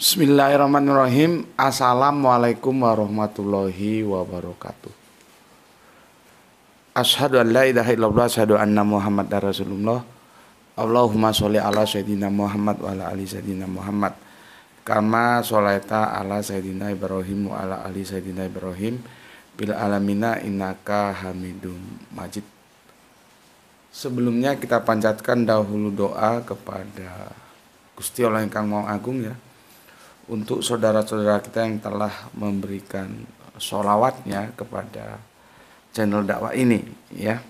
Bismillahirrahmanirrahim. Assalamualaikum warahmatullahi wabarakatuh. Ashadu an la ilaha illallah Ashadu anna muhammad dan rasulullah Allahumma sholli ala sayyidina muhammad Wa ala ali sayyidina muhammad Kama sholaita ala sayyidina ibrahim Wa ala ali sayyidina ibrahim Bil alamina innaka hamidum majid Sebelumnya kita panjatkan dahulu doa kepada Gusti Allah yang kang mau agung ya untuk saudara-saudara kita yang telah memberikan sholawatnya kepada channel dakwah ini ya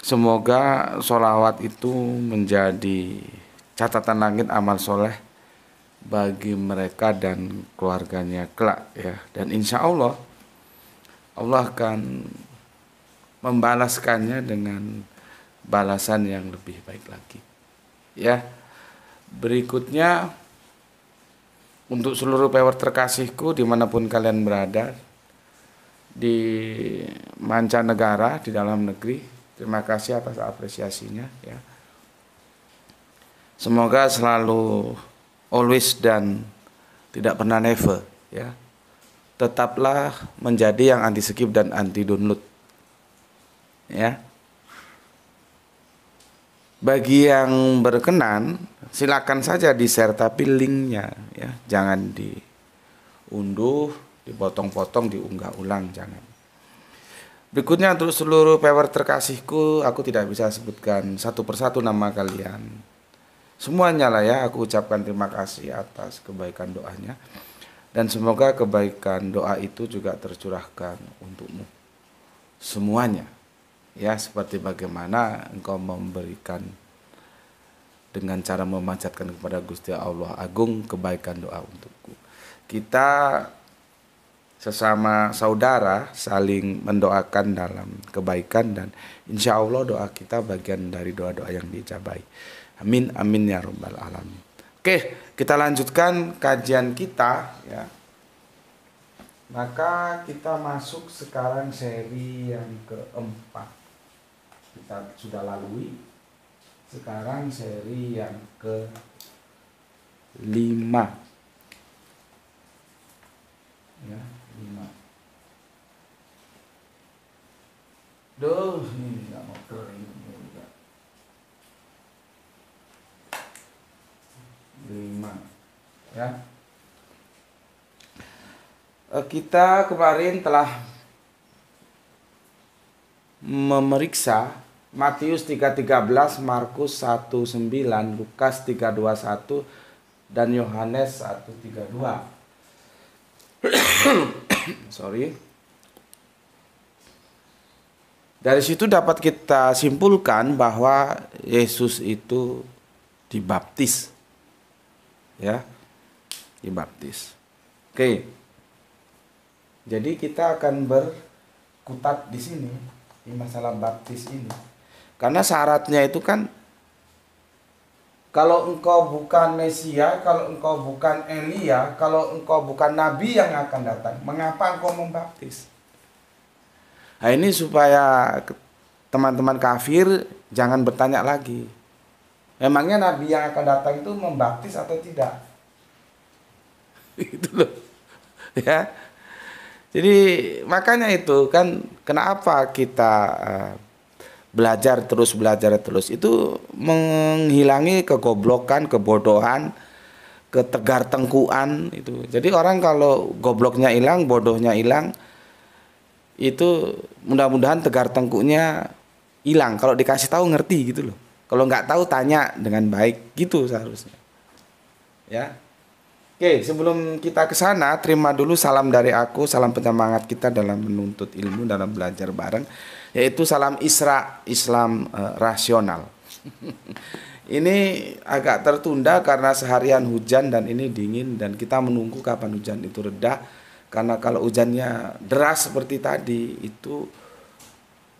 semoga sholawat itu menjadi catatan langit amal soleh bagi mereka dan keluarganya kelak ya dan insya Allah Allah akan membalaskannya dengan balasan yang lebih baik lagi ya berikutnya untuk seluruh power terkasihku dimanapun kalian berada di mancanegara di dalam negeri terima kasih atas apresiasinya ya semoga selalu always dan tidak pernah never ya tetaplah menjadi yang anti skip dan anti download ya bagi yang berkenan silakan saja di share tapi linknya ya jangan diunduh dipotong-potong diunggah ulang jangan berikutnya untuk seluruh power terkasihku aku tidak bisa sebutkan satu persatu nama kalian semuanya lah ya aku ucapkan terima kasih atas kebaikan doanya dan semoga kebaikan doa itu juga tercurahkan untukmu semuanya ya seperti bagaimana engkau memberikan dengan cara memanjatkan kepada Gusti Allah Agung kebaikan doa untukku. Kita sesama saudara saling mendoakan dalam kebaikan dan insya Allah doa kita bagian dari doa-doa yang dicabai. Amin, amin ya rabbal alamin. Oke, kita lanjutkan kajian kita ya. Maka kita masuk sekarang seri yang keempat kita sudah lalui sekarang seri yang ke 5 ya 5 Duh, ini nggak mau kering juga. Lima, ya. Eh, kita kemarin telah memeriksa Matius 3:13, Markus 1:9, Lukas 3:21 dan Yohanes 1:32. Sorry. Dari situ dapat kita simpulkan bahwa Yesus itu dibaptis. Ya. Dibaptis. Oke. Jadi kita akan berkutat di sini di masalah baptis ini. Karena syaratnya itu kan kalau engkau bukan Mesia, kalau engkau bukan Elia, kalau engkau bukan Nabi yang akan datang, mengapa engkau membaptis? Nah ini supaya teman-teman kafir jangan bertanya lagi. Memangnya Nabi yang akan datang itu membaptis atau tidak? Itu loh. Ya. Jadi makanya itu kan kenapa kita eh, belajar terus belajar terus itu menghilangi kegoblokan kebodohan ketegar tengkuan itu jadi orang kalau gobloknya hilang bodohnya hilang itu mudah-mudahan tegar tengkuknya hilang kalau dikasih tahu ngerti gitu loh kalau nggak tahu tanya dengan baik gitu seharusnya ya oke sebelum kita ke sana terima dulu salam dari aku salam penyemangat kita dalam menuntut ilmu dalam belajar bareng yaitu salam Isra Islam uh, rasional. ini agak tertunda karena seharian hujan dan ini dingin dan kita menunggu kapan hujan itu reda karena kalau hujannya deras seperti tadi itu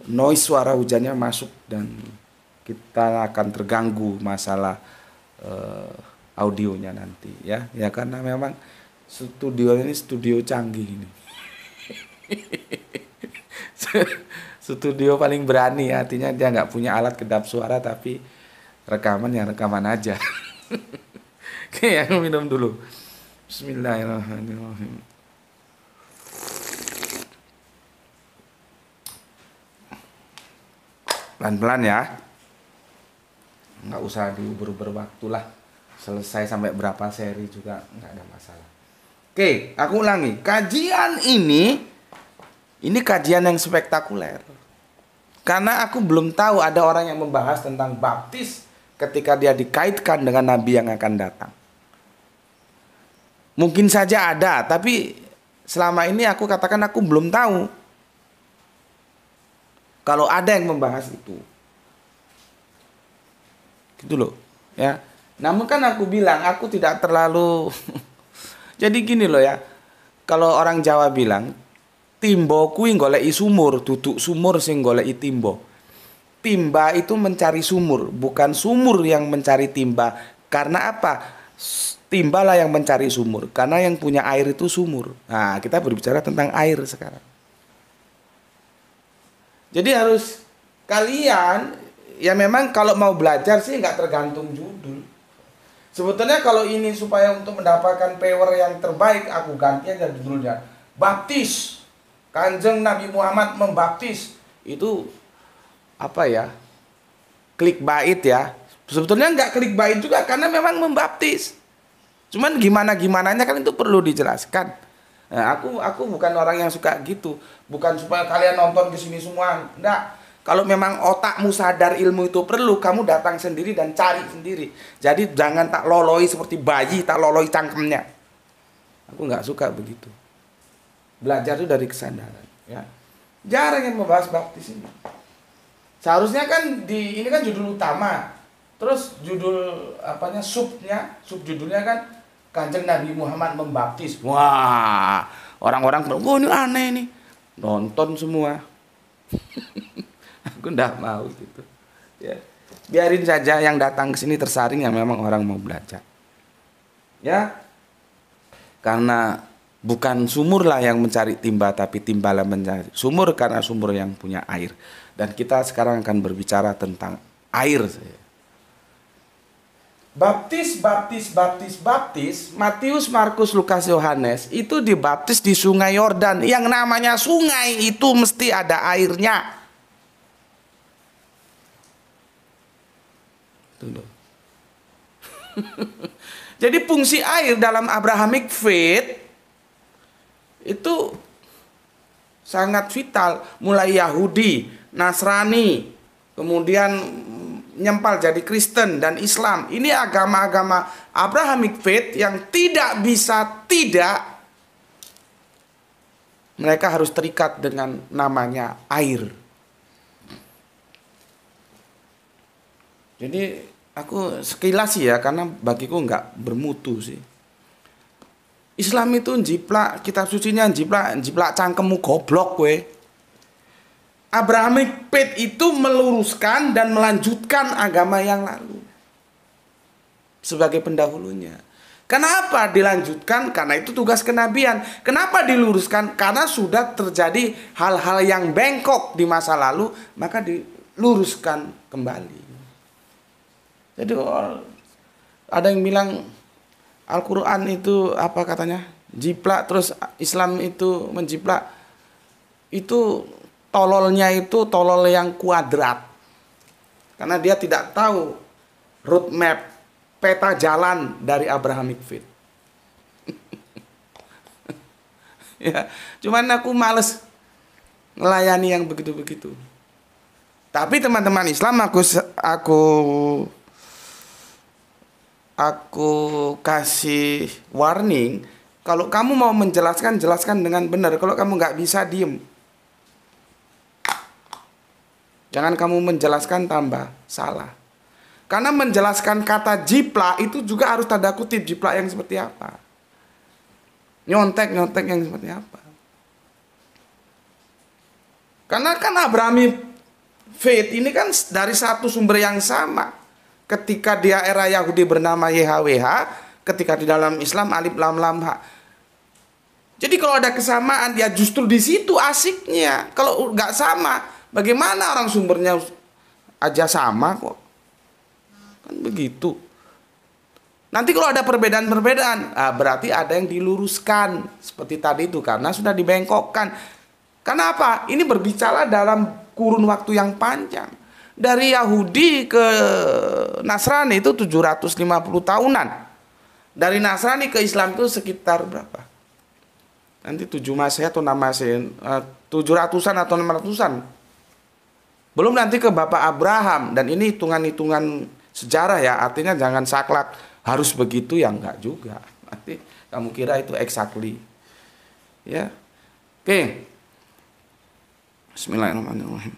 noise suara hujannya masuk dan kita akan terganggu masalah uh, audionya nanti ya ya karena memang studio ini studio canggih ini studio paling berani artinya dia nggak punya alat kedap suara tapi rekaman yang rekaman aja oke ya minum dulu Bismillahirrahmanirrahim pelan-pelan ya nggak usah diuber-uber waktu lah selesai sampai berapa seri juga nggak ada masalah oke aku ulangi kajian ini ini kajian yang spektakuler karena aku belum tahu ada orang yang membahas tentang baptis ketika dia dikaitkan dengan nabi yang akan datang. Mungkin saja ada, tapi selama ini aku katakan aku belum tahu. Kalau ada yang membahas itu. Gitu loh, ya. Namun kan aku bilang aku tidak terlalu Jadi gini loh ya. Kalau orang Jawa bilang timbo kuwi i sumur, duduk sumur sing i timbo Timba itu mencari sumur, bukan sumur yang mencari timba. Karena apa? Timbalah yang mencari sumur, karena yang punya air itu sumur. Nah, kita berbicara tentang air sekarang. Jadi harus kalian ya memang kalau mau belajar sih nggak tergantung judul. Sebetulnya kalau ini supaya untuk mendapatkan power yang terbaik, aku ganti aja judulnya. Baptis Kanjeng Nabi Muhammad membaptis itu apa ya? Klik bait ya. Sebetulnya nggak klik bait juga karena memang membaptis. Cuman gimana gimananya kan itu perlu dijelaskan. Nah, aku aku bukan orang yang suka gitu. Bukan supaya kalian nonton ke sini semua. Enggak. Kalau memang otakmu sadar ilmu itu perlu, kamu datang sendiri dan cari sendiri. Jadi jangan tak loloi seperti bayi tak loloi cangkemnya. Aku nggak suka begitu. Belajar itu dari kesadaran. Ya. Jarang yang membahas baptis ini. Seharusnya kan di ini kan judul utama. Terus judul apanya subnya, sub judulnya kan Kanjeng Nabi Muhammad membaptis. Wah, orang-orang bilang, oh, ini aneh ini. Nonton semua. Aku ndak mau gitu. Ya. Biarin saja yang datang ke sini tersaring yang memang orang mau belajar. Ya. Karena bukan sumur lah yang mencari timba tapi timbalah mencari sumur karena sumur yang punya air dan kita sekarang akan berbicara tentang air baptis baptis baptis baptis Matius Markus Lukas Yohanes itu dibaptis di sungai Yordan yang namanya sungai itu mesti ada airnya Jadi fungsi air dalam Abrahamic faith itu sangat vital mulai Yahudi, Nasrani, kemudian nyempal jadi Kristen dan Islam. Ini agama-agama Abrahamic faith yang tidak bisa tidak mereka harus terikat dengan namanya air. Jadi aku sekilas sih ya karena bagiku nggak bermutu sih. Islam itu jiplak, kitab sucinya jiplak, jiplak cangkemmu goblok kowe. Abrahamic Faith itu meluruskan dan melanjutkan agama yang lalu. Sebagai pendahulunya. Kenapa dilanjutkan? Karena itu tugas kenabian. Kenapa diluruskan? Karena sudah terjadi hal-hal yang bengkok di masa lalu, maka diluruskan kembali. Jadi ada yang bilang Al-Quran itu apa katanya jiplak terus Islam itu menjiplak itu tololnya itu tolol yang kuadrat karena dia tidak tahu roadmap peta jalan dari Abrahamic Fit ya cuman aku males melayani yang begitu-begitu tapi teman-teman Islam aku aku aku kasih warning kalau kamu mau menjelaskan jelaskan dengan benar kalau kamu nggak bisa diem jangan kamu menjelaskan tambah salah karena menjelaskan kata jiplak itu juga harus tanda kutip jiplak yang seperti apa nyontek nyontek yang seperti apa karena kan Abrahami Faith ini kan dari satu sumber yang sama ketika di era Yahudi bernama YHWH, ketika di dalam Islam alif lam lam ha. Jadi kalau ada kesamaan ya justru di situ asiknya. Kalau nggak sama, bagaimana orang sumbernya aja sama kok? Kan begitu. Nanti kalau ada perbedaan-perbedaan, nah berarti ada yang diluruskan seperti tadi itu karena sudah dibengkokkan. Kenapa? Ini berbicara dalam kurun waktu yang panjang dari Yahudi ke Nasrani itu 750 tahunan. Dari Nasrani ke Islam itu sekitar berapa? Nanti 7 masih atau 6 Masehi, 700-an atau 600-an. Belum nanti ke Bapak Abraham dan ini hitungan-hitungan sejarah ya, artinya jangan saklak harus begitu ya enggak juga. Nanti kamu kira itu exactly. Ya. Oke. Bismillahirrahmanirrahim.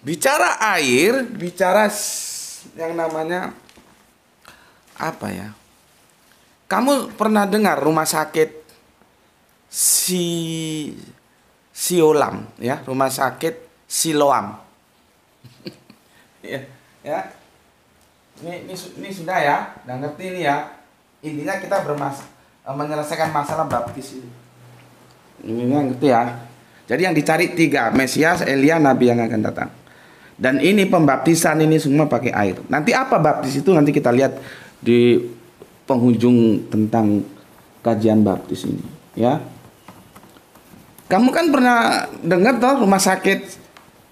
bicara air, bicara yang namanya apa ya? Kamu pernah dengar rumah sakit si Siolam ya, rumah sakit Siloam. ya, ya. Ini, ini, ini sudah ya, udah ngerti ini ya. Intinya kita bermas eh, menyelesaikan masalah baptis ini. Ini ngerti ya. Jadi yang dicari tiga, Mesias, Elia, Nabi yang akan datang. Dan ini pembaptisan ini semua pakai air. Nanti apa baptis itu nanti kita lihat di penghujung tentang kajian baptis ini, ya. Kamu kan pernah dengar toh rumah sakit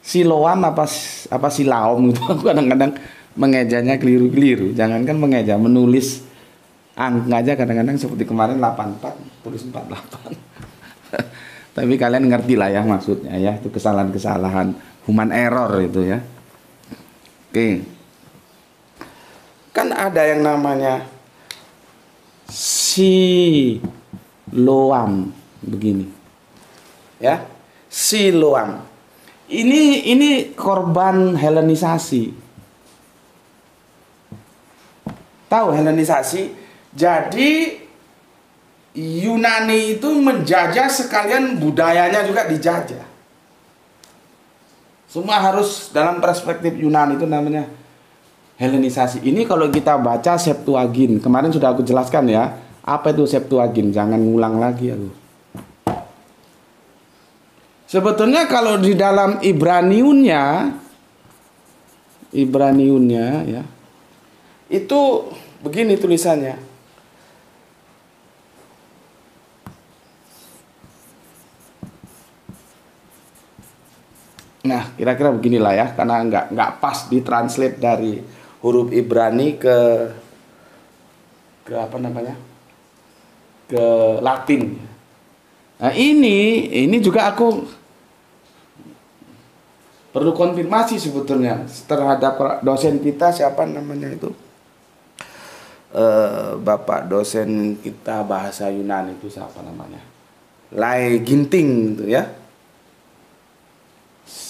Siloam apa apa Silaom gitu. Aku kadang-kadang mengejanya keliru-keliru. Jangankan mengeja, menulis angka aja kadang-kadang seperti kemarin 84 tulis 48 tapi kalian ngerti lah ya maksudnya ya itu kesalahan-kesalahan human error itu ya. Oke. Kan ada yang namanya si loam begini. Ya. si loam. Ini ini korban Helenisasi. Tahu Helenisasi? Jadi Yunani itu menjajah sekalian budayanya juga dijajah. Semua harus dalam perspektif Yunani itu namanya Helenisasi. Ini kalau kita baca Septuagin, kemarin sudah aku jelaskan ya. Apa itu Septuagin? Jangan ngulang lagi ya. Sebetulnya kalau di dalam Ibraniunnya Ibraniunnya ya. Itu begini tulisannya. Nah, kira-kira beginilah ya, karena nggak nggak pas ditranslate dari huruf Ibrani ke ke apa namanya ke Latin. Nah ini ini juga aku perlu konfirmasi sebetulnya terhadap dosen kita siapa namanya itu e, bapak dosen kita bahasa Yunani itu siapa namanya Lai Ginting itu ya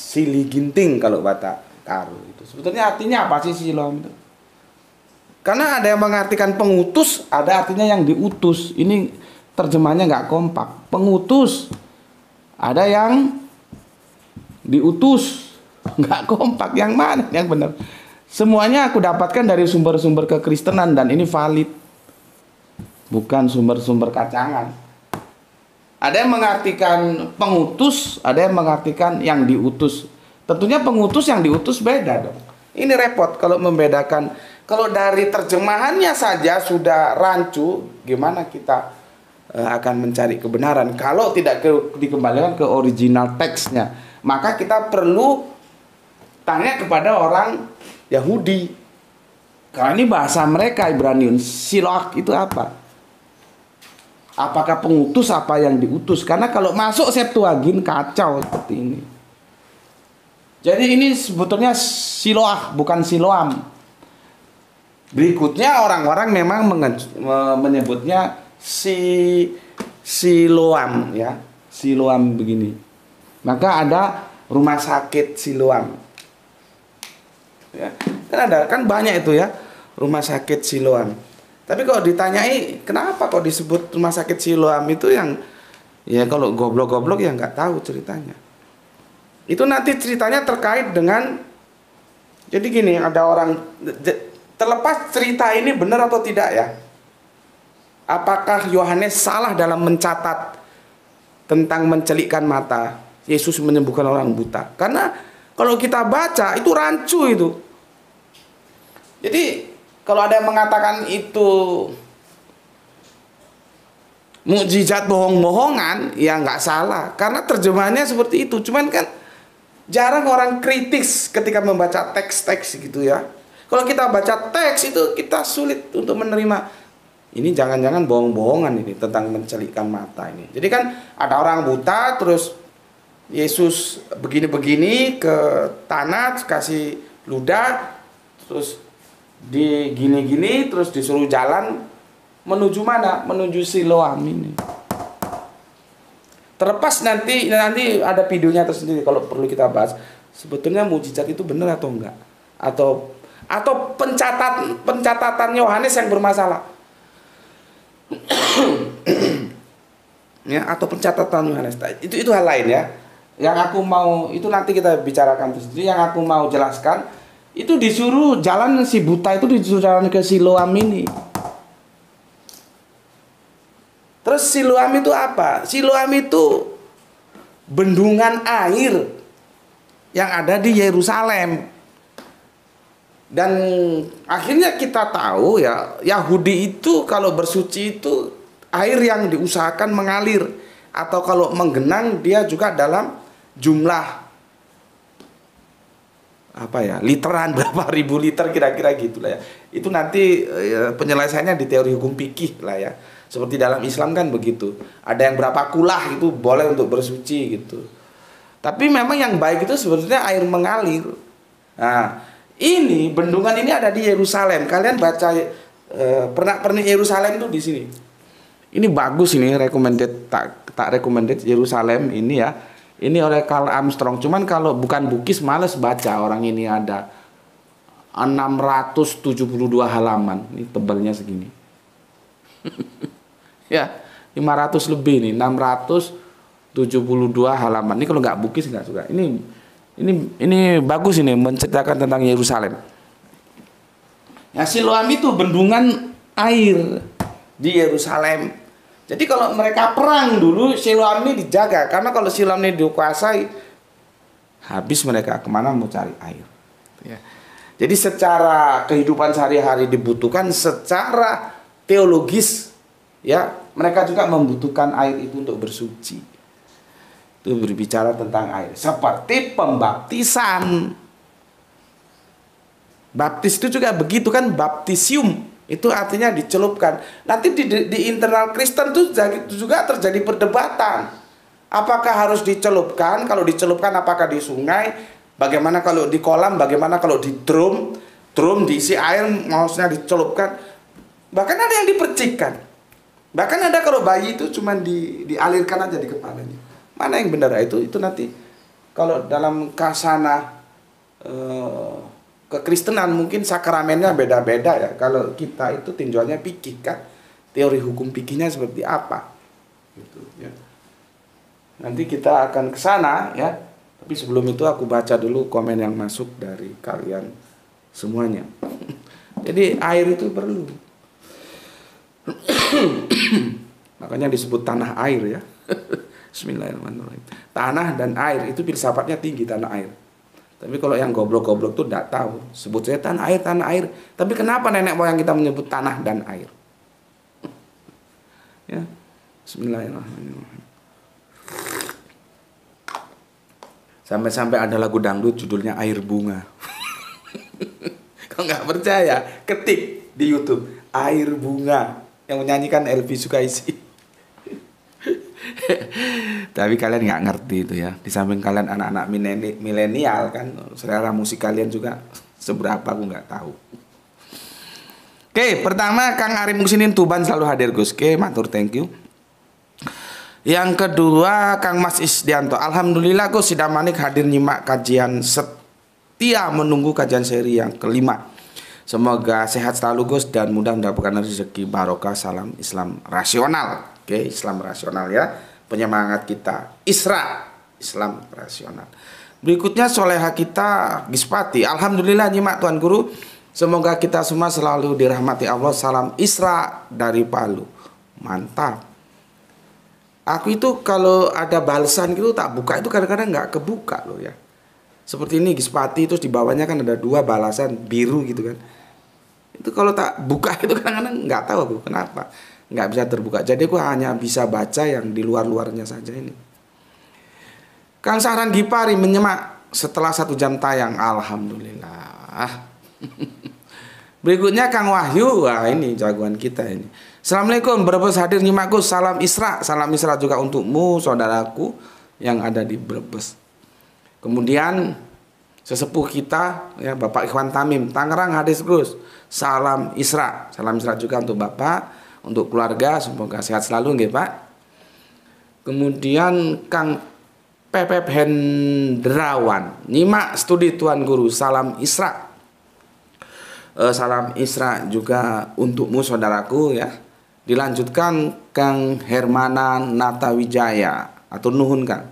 Sili Ginting kalau Batak Karo itu. Sebetulnya artinya apa sih Silom itu? Karena ada yang mengartikan pengutus, ada artinya yang diutus. Ini terjemahnya nggak kompak. Pengutus, ada yang diutus, nggak kompak. Yang mana yang benar? Semuanya aku dapatkan dari sumber-sumber kekristenan dan ini valid, bukan sumber-sumber kacangan. Ada yang mengartikan pengutus, ada yang mengartikan yang diutus. Tentunya pengutus yang diutus beda dong. Ini repot kalau membedakan. Kalau dari terjemahannya saja sudah rancu, gimana kita eh, akan mencari kebenaran kalau tidak ke, dikembalikan ke original teksnya? Maka kita perlu tanya kepada orang Yahudi. Karena ini bahasa mereka Ibraniun, Silok itu apa? apakah pengutus apa yang diutus karena kalau masuk Septuagin kacau seperti ini jadi ini sebetulnya siloah bukan siloam berikutnya orang-orang memang menyebutnya si siloam ya siloam begini maka ada rumah sakit siloam ya kan ada kan banyak itu ya rumah sakit siloam tapi kalau ditanyai kenapa kok disebut rumah sakit Siloam itu yang ya kalau goblok-goblok ya nggak tahu ceritanya. Itu nanti ceritanya terkait dengan jadi gini ada orang terlepas cerita ini benar atau tidak ya. Apakah Yohanes salah dalam mencatat tentang mencelikkan mata Yesus menyembuhkan orang buta? Karena kalau kita baca itu rancu itu. Jadi kalau ada yang mengatakan itu mukjizat bohong-bohongan, ya nggak salah. Karena terjemahannya seperti itu. Cuman kan jarang orang kritis ketika membaca teks-teks gitu ya. Kalau kita baca teks itu kita sulit untuk menerima ini jangan-jangan bohong-bohongan ini tentang mencelikan mata ini. Jadi kan ada orang buta terus Yesus begini-begini ke tanah kasih ludah terus di gini-gini terus disuruh jalan menuju mana? Menuju Siloam ini. Terlepas nanti nanti ada videonya tersendiri kalau perlu kita bahas. Sebetulnya mujizat itu benar atau enggak? Atau atau pencatat pencatatan Yohanes yang bermasalah. ya, atau pencatatan Yohanes. Nah, itu itu hal lain ya. Yang aku mau itu nanti kita bicarakan tersendiri. Yang aku mau jelaskan itu disuruh jalan si buta itu disuruh jalan ke si loam ini. Terus si loam itu apa? Si loam itu bendungan air yang ada di Yerusalem. Dan akhirnya kita tahu ya Yahudi itu kalau bersuci itu air yang diusahakan mengalir atau kalau menggenang dia juga dalam jumlah apa ya literan berapa ribu liter kira-kira gitulah ya itu nanti e, penyelesaiannya di teori hukum pikih lah ya seperti dalam Islam kan begitu ada yang berapa kulah itu boleh untuk bersuci gitu tapi memang yang baik itu sebetulnya air mengalir nah ini bendungan ini ada di Yerusalem kalian baca e, pernah pernah Yerusalem tuh di sini ini bagus ini recommended tak tak recommended Yerusalem ini ya ini oleh Carl Armstrong. Cuman kalau bukan bukis males baca orang ini ada 672 halaman. Ini tebalnya segini. ya, 500 lebih nih, 672 halaman. Ini kalau nggak bukis nggak suka. Ini ini ini bagus ini menceritakan tentang Yerusalem. Ya Siloam itu bendungan air di Yerusalem jadi kalau mereka perang dulu silam dijaga karena kalau silam dikuasai habis mereka kemana mau cari air. Ya. Jadi secara kehidupan sehari-hari dibutuhkan, secara teologis ya mereka juga membutuhkan air itu untuk bersuci. Itu berbicara tentang air seperti pembaptisan. Baptis itu juga begitu kan baptisium itu artinya dicelupkan. Nanti di, di, internal Kristen itu juga terjadi perdebatan. Apakah harus dicelupkan? Kalau dicelupkan apakah di sungai? Bagaimana kalau di kolam? Bagaimana kalau di drum? Drum diisi air maksudnya dicelupkan. Bahkan ada yang dipercikkan. Bahkan ada kalau bayi itu cuma di, dialirkan aja di kepalanya. Mana yang benar? Itu itu nanti kalau dalam kasana eh, kekristenan mungkin sakramennya beda-beda ya. Kalau kita itu tinjauannya pikir kan, teori hukum pikirnya seperti apa. Gitu, ya. Nanti kita akan ke sana ya. Tapi sebelum itu aku baca dulu komen yang masuk dari kalian semuanya. Jadi air itu perlu. Makanya disebut tanah air ya. Bismillahirrahmanirrahim. Tanah dan air itu filsafatnya tinggi tanah air. Tapi kalau yang goblok-goblok tuh tidak tahu. Sebut saya tanah air, tanah air. Tapi kenapa nenek moyang kita menyebut tanah dan air? ya. Bismillahirrahmanirrahim. Sampai-sampai ada lagu dangdut judulnya Air Bunga. Kau nggak percaya, ketik di YouTube Air Bunga yang menyanyikan Elvi Sukaisi. Tapi kalian nggak ngerti itu ya. Di samping kalian anak-anak milenial kan, selera musik kalian juga seberapa aku nggak tahu. Oke, pertama Kang Arim Musinin Tuban selalu hadir Gus. Oke, matur thank you. Yang kedua Kang Mas Isdianto. Alhamdulillah Gus manik hadir nyimak kajian setia menunggu kajian seri yang kelima. Semoga sehat selalu Gus dan mudah mendapatkan rezeki barokah salam Islam rasional. Oke, Islam rasional ya. Penyemangat kita. Isra, Islam rasional. Berikutnya soleha kita Gispati. Alhamdulillah nyimak Tuan Guru. Semoga kita semua selalu dirahmati Allah. Salam Isra dari Palu. Mantap. Aku itu kalau ada balasan gitu tak buka itu kadang-kadang nggak kebuka loh ya. Seperti ini Gispati terus di bawahnya kan ada dua balasan biru gitu kan. Itu kalau tak buka itu kadang-kadang nggak -kadang tahu aku kenapa nggak bisa terbuka. Jadi aku hanya bisa baca yang di luar-luarnya saja ini. Kang Sahran Gipari menyemak setelah satu jam tayang. Alhamdulillah. Berikutnya Kang Wahyu. Wah ini jagoan kita ini. Assalamualaikum, Brebes hadir nyimakku. Salam Isra, salam Isra juga untukmu, saudaraku yang ada di Brebes. Kemudian sesepuh kita ya Bapak Ikhwan Tamim, Tangerang hadis Gus. Salam Isra, salam Isra juga untuk Bapak untuk keluarga semoga sehat selalu nggih Pak. Kemudian Kang Pepep Hendrawan, nyimak studi Tuan Guru, salam Isra. E, salam Isra juga untukmu saudaraku ya. Dilanjutkan Kang Hermana Natawijaya atau Nuhun Kang.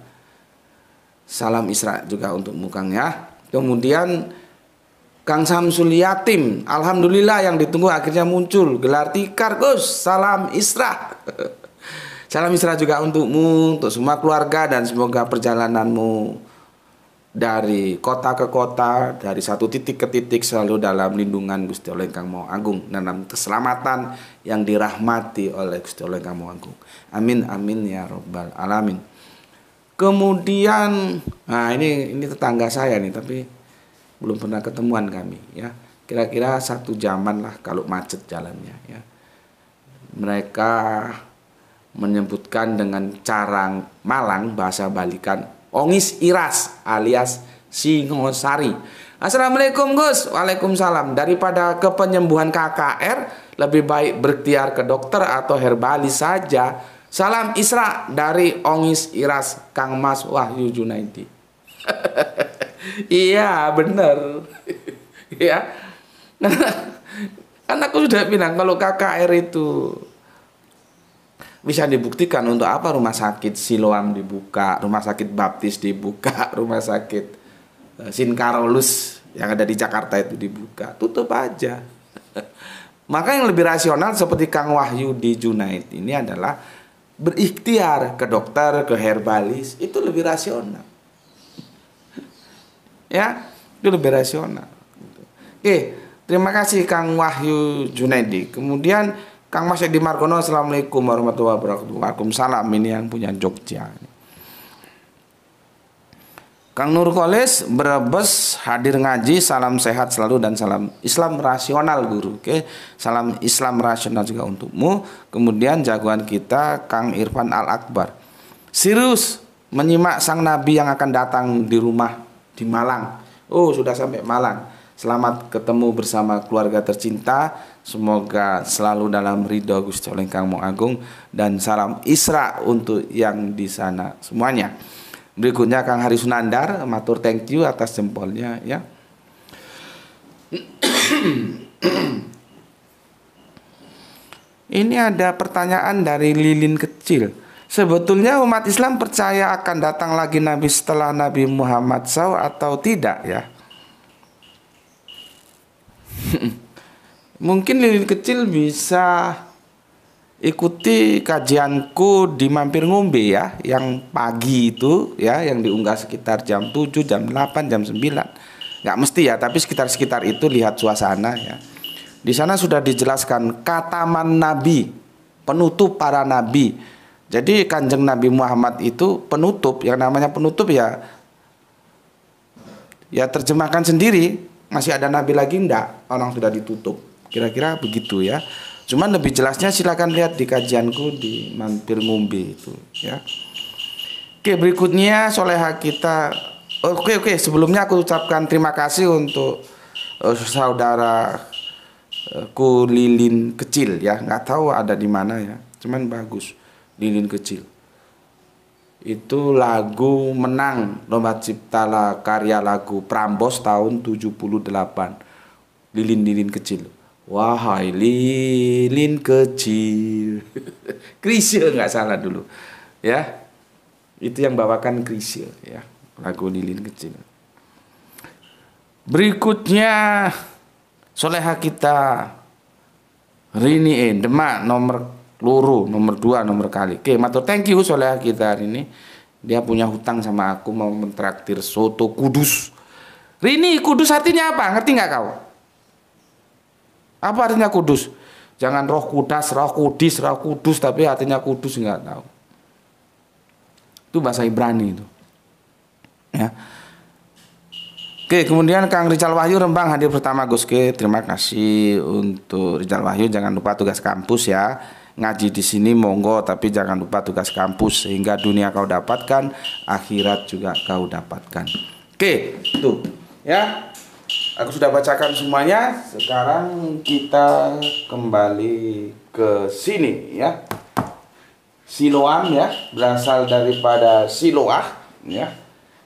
Salam Isra juga untukmu Kang ya. Kemudian Kang Samsul Yatim, alhamdulillah yang ditunggu akhirnya muncul. Gelar tikar, Gus. Salam Isra. Salam Isra juga untukmu, untuk semua keluarga dan semoga perjalananmu dari kota ke kota, dari satu titik ke titik selalu dalam lindungan Gusti Allah Kang Mau Agung dan dalam keselamatan yang dirahmati oleh Gusti Allah Kang Mau Agung. Amin amin ya Rabbal alamin. Kemudian, nah ini ini tetangga saya nih tapi belum pernah ketemuan kami ya kira-kira satu zaman lah kalau macet jalannya ya mereka menyebutkan dengan cara Malang bahasa Balikan Ongis Iras alias Singosari Assalamualaikum Gus Waalaikumsalam daripada ke penyembuhan KKR lebih baik bertiar ke dokter atau herbalis saja Salam Isra dari Ongis Iras Kang Mas Wahyu Junaidi iya bener ya kan aku sudah bilang kalau KKR itu bisa dibuktikan untuk apa rumah sakit Siloam dibuka, rumah sakit Baptis dibuka, rumah sakit eh, Sin Carolus yang ada di Jakarta itu dibuka, tutup aja. Maka yang lebih rasional seperti Kang Wahyu di Junaid ini adalah berikhtiar ke dokter, ke herbalis, itu lebih rasional ya itu lebih rasional oke terima kasih Kang Wahyu Junedi kemudian Kang Mas Edi Margono Assalamualaikum warahmatullahi wabarakatuh Waalaikumsalam ini yang punya Jogja Kang Nur Kolis Brebes hadir ngaji salam sehat selalu dan salam Islam rasional guru oke salam Islam rasional juga untukmu kemudian jagoan kita Kang Irfan Al Akbar Sirus menyimak sang nabi yang akan datang di rumah di Malang. Oh, sudah sampai Malang. Selamat ketemu bersama keluarga tercinta. Semoga selalu dalam ridho Gusti Allah Kang Agung dan salam Isra untuk yang di sana semuanya. Berikutnya Kang Hari Sunandar matur thank you atas jempolnya ya. Ini ada pertanyaan dari Lilin kecil. Sebetulnya umat Islam percaya akan datang lagi Nabi setelah Nabi Muhammad SAW atau tidak ya. Mungkin lilin kecil bisa ikuti kajianku di Mampir Ngombe ya, yang pagi itu ya, yang diunggah sekitar jam 7, jam 8, jam 9. Gak mesti ya, tapi sekitar-sekitar itu lihat suasana ya. Di sana sudah dijelaskan kataman nabi, penutup para nabi jadi kanjeng Nabi Muhammad itu penutup, yang namanya penutup ya ya terjemahkan sendiri masih ada nabi lagi ndak orang sudah ditutup kira-kira begitu ya cuman lebih jelasnya silahkan lihat di kajianku di mampir ngumbi itu ya oke berikutnya soleha kita oke oke sebelumnya aku ucapkan terima kasih untuk uh, saudara eh, ku lilin kecil ya nggak tahu ada di mana ya cuman bagus lilin kecil itu lagu menang lomba cipta karya lagu Prambos tahun 78 lilin-lilin kecil wahai lilin kecil krisil nggak salah dulu ya itu yang bawakan krisil ya lagu lilin kecil berikutnya soleha kita Rini Demak nomor Luru nomor dua nomor kali. Oke, matur thank you soalnya kita hari ini. Dia punya hutang sama aku mau mentraktir soto kudus. Rini, kudus artinya apa? Ngerti nggak kau? Apa artinya kudus? Jangan roh kudas, roh kudis, roh kudus, tapi artinya kudus nggak tahu. Itu bahasa Ibrani itu. Ya. Oke, kemudian Kang Rizal Wahyu Rembang hadir pertama Gus Terima kasih untuk Rizal Wahyu. Jangan lupa tugas kampus ya ngaji di sini monggo tapi jangan lupa tugas kampus sehingga dunia kau dapatkan akhirat juga kau dapatkan oke tuh ya aku sudah bacakan semuanya sekarang kita kembali ke sini ya Siloam ya berasal daripada Siloah ya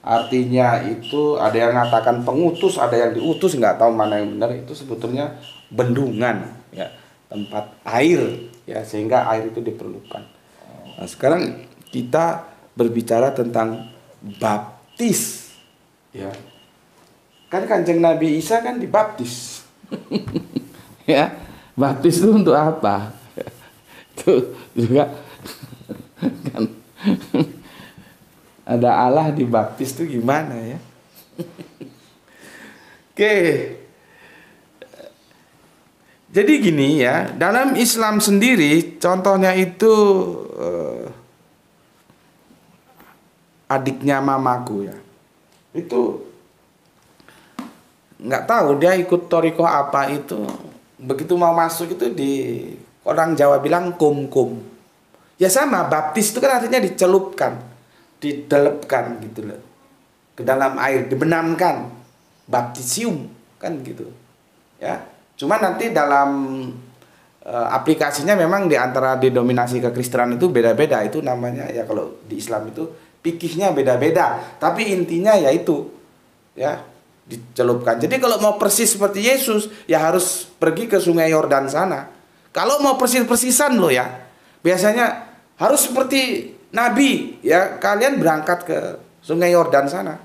artinya itu ada yang mengatakan pengutus ada yang diutus nggak tahu mana yang benar itu sebetulnya bendungan ya tempat air ya sehingga air itu diperlukan. Nah, sekarang kita berbicara tentang baptis ya. Kan Kanjeng Nabi Isa kan dibaptis. ya, baptis itu untuk apa? itu juga kan ada Allah dibaptis tuh gimana ya? Oke. Jadi gini ya, dalam Islam sendiri contohnya itu eh, adiknya mamaku ya. Itu nggak tahu dia ikut toriko apa itu. Begitu mau masuk itu di orang Jawa bilang kum-kum. Ya sama, baptis itu kan artinya dicelupkan, didelepkan gitu loh. Ke dalam air, dibenamkan. Baptisium kan gitu. Ya, Cuma nanti dalam e, aplikasinya memang di antara didominasi kekristenan itu beda-beda. Itu namanya ya kalau di Islam itu pikihnya beda-beda. Tapi intinya ya itu ya dicelupkan. Jadi kalau mau persis seperti Yesus ya harus pergi ke Sungai Yordan sana. Kalau mau persis-persisan loh ya. Biasanya harus seperti nabi ya, kalian berangkat ke Sungai Yordan sana.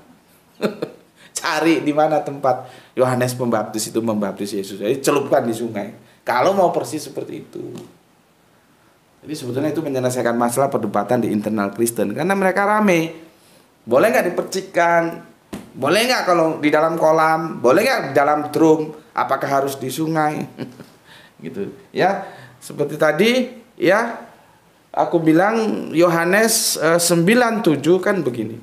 Cari di mana tempat Yohanes Pembaptis itu membaptis Yesus. Jadi celupkan di sungai. Kalau mau persis seperti itu. Jadi sebetulnya itu menyelesaikan masalah perdebatan di internal Kristen karena mereka rame. Boleh nggak dipercikkan? Boleh nggak kalau di dalam kolam? Boleh nggak di dalam drum? Apakah harus di sungai? gitu ya. Seperti tadi ya aku bilang Yohanes 97 eh, kan begini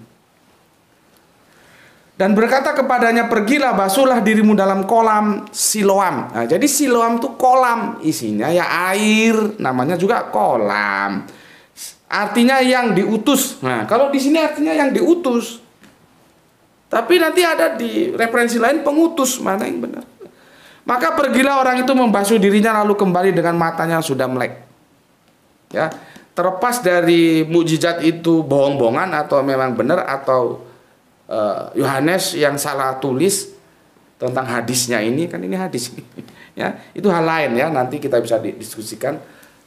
dan berkata kepadanya pergilah basuhlah dirimu dalam kolam Siloam. Nah, jadi Siloam itu kolam isinya ya air namanya juga kolam. Artinya yang diutus. Nah, kalau di sini artinya yang diutus. Tapi nanti ada di referensi lain pengutus mana yang benar. Maka pergilah orang itu membasuh dirinya lalu kembali dengan matanya yang sudah melek. Ya, terlepas dari mujizat itu bohong-bohongan atau memang benar atau Eh, Yohanes uh, yang salah tulis tentang hadisnya ini kan ini hadis ya itu hal lain ya nanti kita bisa diskusikan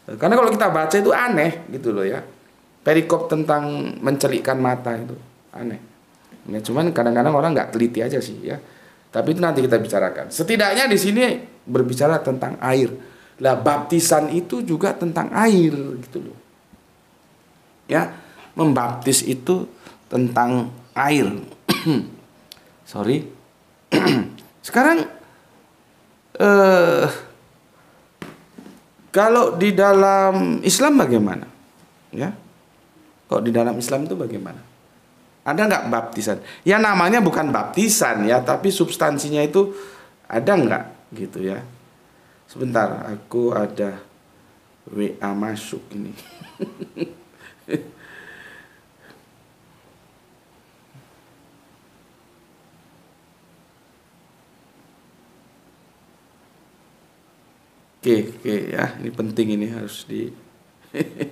eh, karena kalau kita baca itu aneh gitu loh ya perikop tentang mencelikkan mata itu aneh ya cuman kadang-kadang orang nggak teliti aja sih ya tapi itu nanti kita bicarakan setidaknya di sini berbicara tentang air lah baptisan itu juga tentang air gitu loh ya membaptis itu tentang air Hmm. sorry sekarang uh, kalau di dalam Islam bagaimana ya kok di dalam Islam itu bagaimana ada nggak baptisan ya namanya bukan baptisan ya tapi substansinya itu ada nggak gitu ya sebentar aku ada WA masuk ini Oke, oke ya, ini penting ini harus di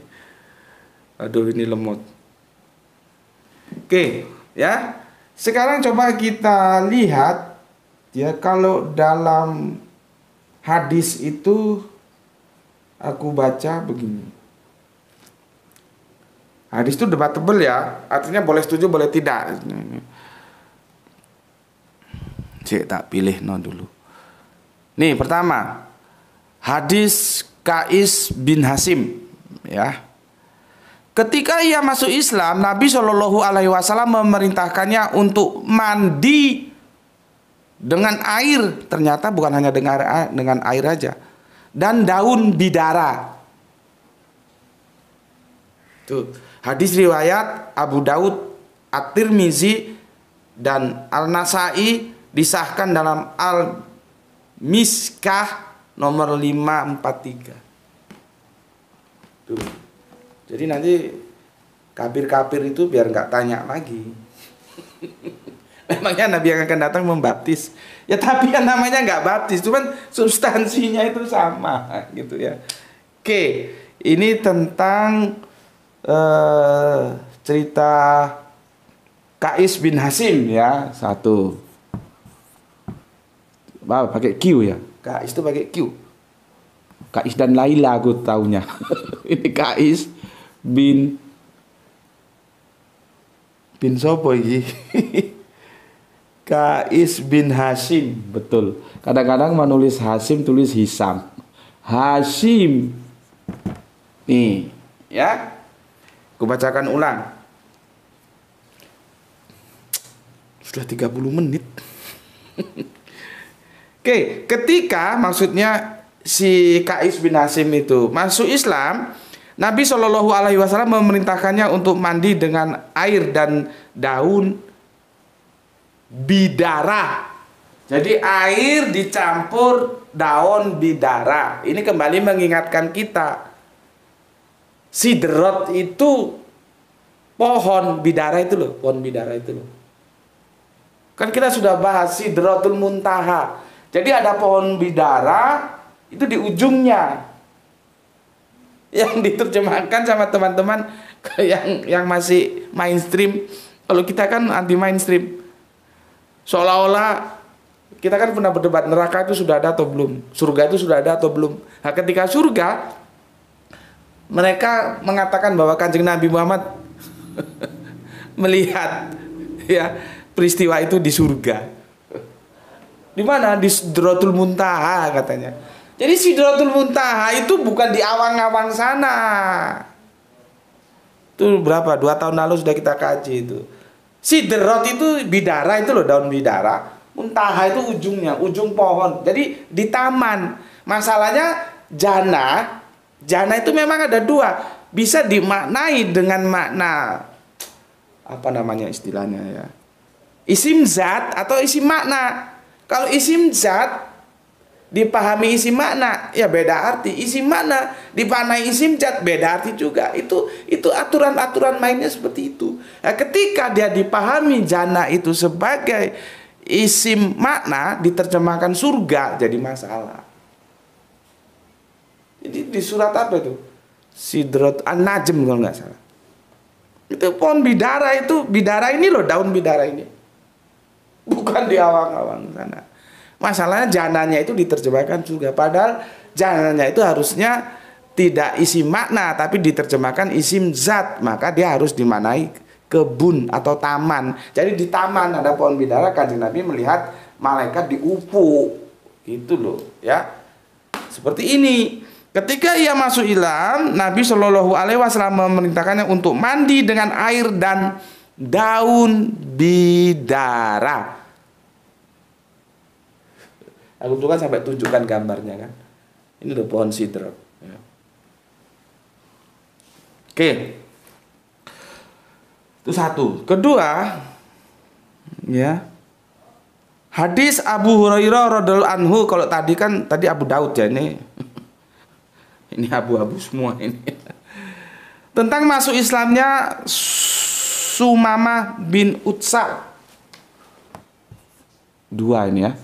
Aduh ini lemot. Oke, ya. Sekarang coba kita lihat ya kalau dalam hadis itu aku baca begini. Hadis itu debatable ya, artinya boleh setuju boleh tidak. Cek tak pilih no dulu. Nih pertama, hadis Kais bin Hasim ya. Ketika ia masuk Islam, Nabi Shallallahu alaihi wasallam memerintahkannya untuk mandi dengan air. Ternyata bukan hanya dengan dengan air aja. Dan daun bidara. Tuh, hadis riwayat Abu Daud, At-Tirmizi dan Al-Nasai disahkan dalam Al-Miskah nomor 543. Tuh. Jadi nanti kafir-kafir itu biar nggak tanya lagi. Memangnya Nabi yang akan datang membaptis. Ya tapi yang namanya nggak baptis, cuman substansinya itu sama gitu ya. Oke, ini tentang eh, cerita Kais bin Hasim ya satu. Wow, pakai Q ya. Kais itu pakai Q. Kais dan Laila aku taunya. ini Kais bin bin sopo iki? Kais bin Hasim, betul. Kadang-kadang menulis Hasim tulis Hisam. Hasim. Nih, ya. Kubacakan ulang. Sudah 30 menit. Oke, ketika maksudnya si Kais bin Hasim itu masuk Islam, Nabi Shallallahu Alaihi Wasallam memerintahkannya untuk mandi dengan air dan daun bidara. Jadi air dicampur daun bidara. Ini kembali mengingatkan kita sidrot itu pohon bidara itu loh, pohon bidara itu loh. Kan kita sudah bahas sidrotul muntaha jadi ada pohon bidara itu di ujungnya yang diterjemahkan sama teman-teman yang yang masih mainstream. Kalau kita kan anti mainstream. Seolah-olah kita kan pernah berdebat neraka itu sudah ada atau belum, surga itu sudah ada atau belum. Nah, ketika surga mereka mengatakan bahwa Kanjeng Nabi Muhammad melihat ya peristiwa itu di surga. Di mana? Di Sidrotul Muntaha katanya. Jadi Sidrotul Muntaha itu bukan di awang-awang sana. Itu berapa? Dua tahun lalu sudah kita kaji itu. Sidrot itu bidara itu loh daun bidara. Muntaha itu ujungnya, ujung pohon. Jadi di taman. Masalahnya jana, jana itu memang ada dua. Bisa dimaknai dengan makna apa namanya istilahnya ya. Isim zat atau isim makna. Kalau isim zat dipahami isi makna ya beda arti isi makna dipahami isim zat beda arti juga itu itu aturan aturan mainnya seperti itu nah, ketika dia dipahami jana itu sebagai isim makna diterjemahkan surga jadi masalah jadi di surat apa itu sidrot an najm kalau nggak salah itu pohon bidara itu bidara ini loh daun bidara ini bukan di awang-awang sana. Masalahnya jananya itu diterjemahkan juga. padahal jananya itu harusnya tidak isi makna tapi diterjemahkan isim zat maka dia harus dimanai kebun atau taman jadi di taman ada pohon bidara kanjeng nabi melihat malaikat diupu gitu loh ya seperti ini ketika ia masuk ilam nabi shallallahu alaihi wasallam memerintahkannya untuk mandi dengan air dan daun bidara. Aku tuh kan sampai tunjukkan gambarnya kan. Ini loh pohon sidra. Ya. Oke. Itu satu. Kedua, ya. Hadis Abu Hurairah radhiallahu anhu kalau tadi kan tadi Abu Daud ya ini. Ini abu-abu semua ini. Tentang masuk Islamnya Sumama bin Utsal. Dua ini ya.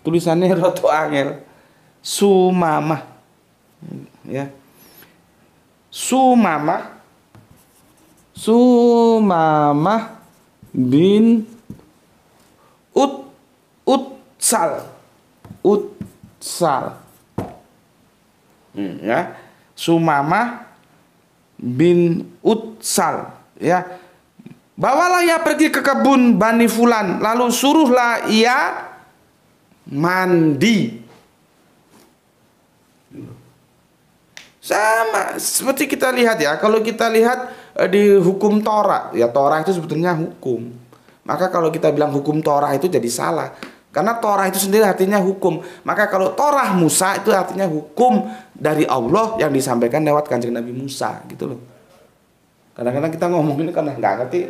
Tulisannya roto angel. Sumama. Ya. Sumama. Sumama bin Ut Utsal. Utsal. Hmm, ya. Sumama bin Utsal ya bawalah ia pergi ke kebun Bani Fulan lalu suruhlah ia mandi sama seperti kita lihat ya kalau kita lihat eh, di hukum Torah ya Torah itu sebetulnya hukum maka kalau kita bilang hukum Torah itu jadi salah karena Torah itu sendiri artinya hukum. Maka kalau Torah Musa itu artinya hukum dari Allah yang disampaikan lewat kanjeng Nabi Musa gitu loh kadang-kadang kita ngomong ini karena nggak ngerti